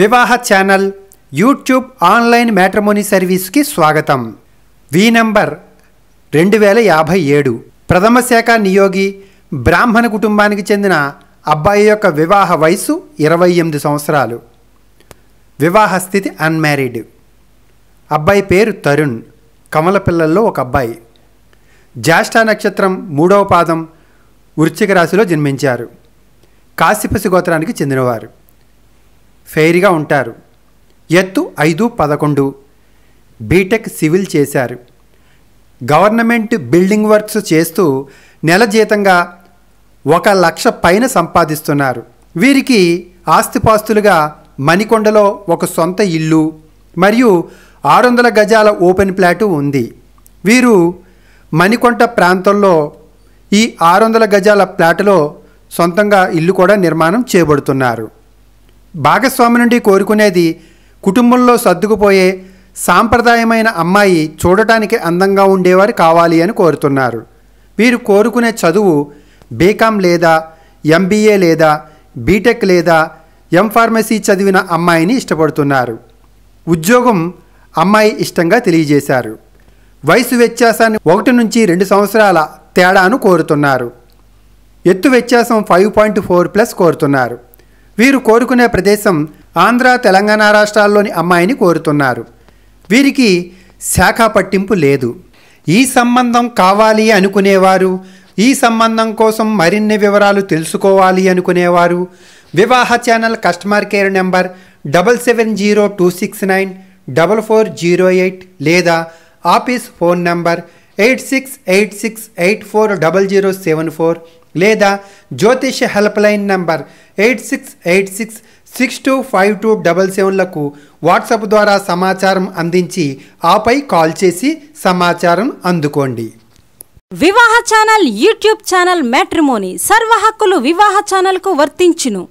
వివాహ channel YouTube online matrimony సర్వీస్కి స్వాగతం వి నంబర్ రెండు వేల యాభై ఏడు ప్రథమ శాఖ నియోగి బ్రాహ్మణ కుటుంబానికి చెందిన అబ్బాయి యొక్క వివాహ వయసు ఇరవై ఎనిమిది సంవత్సరాలు వివాహ స్థితి అన్మ్యారీడ్ అబ్బాయి పేరు తరుణ్ కమల పిల్లల్లో ఒక అబ్బాయి జ్యేష్ఠ నక్షత్రం మూడవ పాదం వృశ్చిక రాశిలో జన్మించారు కాశీపసి గోత్రానికి చెందినవారు ఫెయిర్గా ఉంటారు ఎత్తు ఐదు పదకొండు బీటెక్ సివిల్ చేశారు గవర్నమెంట్ బిల్డింగ్ వర్క్స్ చేస్తూ నెల జీతంగా ఒక లక్ష పైన సంపాదిస్తున్నారు వీరికి ఆస్తిపాస్తులుగా మణికొండలో ఒక సొంత ఇల్లు మరియు ఆరు వందల గజాల ఓపెన్ ప్లాటు ఉంది వీరు మణికొంట ప్రాంతంలో ఈ ఆరు వందల గజాల ప్లాటులో సొంతంగా ఇల్లు కూడా నిర్మాణం చేయబడుతున్నారు భాగస్వామి నుండి కోరుకునేది కుటుంబంలో సర్దుకుపోయే సాంప్రదాయమైన అమ్మాయి చూడటానికి అందంగా ఉండేవారు కావాలి అని కోరుతున్నారు వీరు కోరుకునే చదువు బీకామ్ లేదా ఎంబీఏ లేదా బీటెక్ లేదా ఎంఫార్మసీ చదివిన అమ్మాయిని ఇష్టపడుతున్నారు ఉద్యోగం అమ్మాయి ఇష్టంగా తెలియజేశారు వయసు వ్యత్యాసాన్ని ఒకటి నుంచి రెండు సంవత్సరాల తేడాను కోరుతున్నారు ఎత్తు వ్యత్యాసం ఫైవ్ పాయింట్ ఫోర్ ప్లస్ కోరుతున్నారు వీరు కోరుకునే ప్రదేశం ఆంధ్ర తెలంగాణ రాష్ట్రాల్లోని అమ్మాయిని కోరుతున్నారు వీరికి శాఖ పట్టింపు లేదు ఈ సంబంధం కావాలి అనుకునేవారు ఈ సంబంధం కోసం మరిన్ని వివరాలు తెలుసుకోవాలి అనుకునేవారు వివాహ channel customer care number double seven zero two six nine double four zero eight లేదా office phone number eight six eight six eight four double zero seven four లేదా జ్యోతిష helpline number eight six eight six six two five two double సెవెన్లకు WhatsApp ద్వారా సమాచారం అందించి ఆపై call చేసి సమాచారం అందుకోండి వివాహ ఛానల్ యూట్యూబ్ ఛానల్ మ్యాట్రిమోని సర్వ హక్కులు వివాహ ఛానల్కు వర్తించును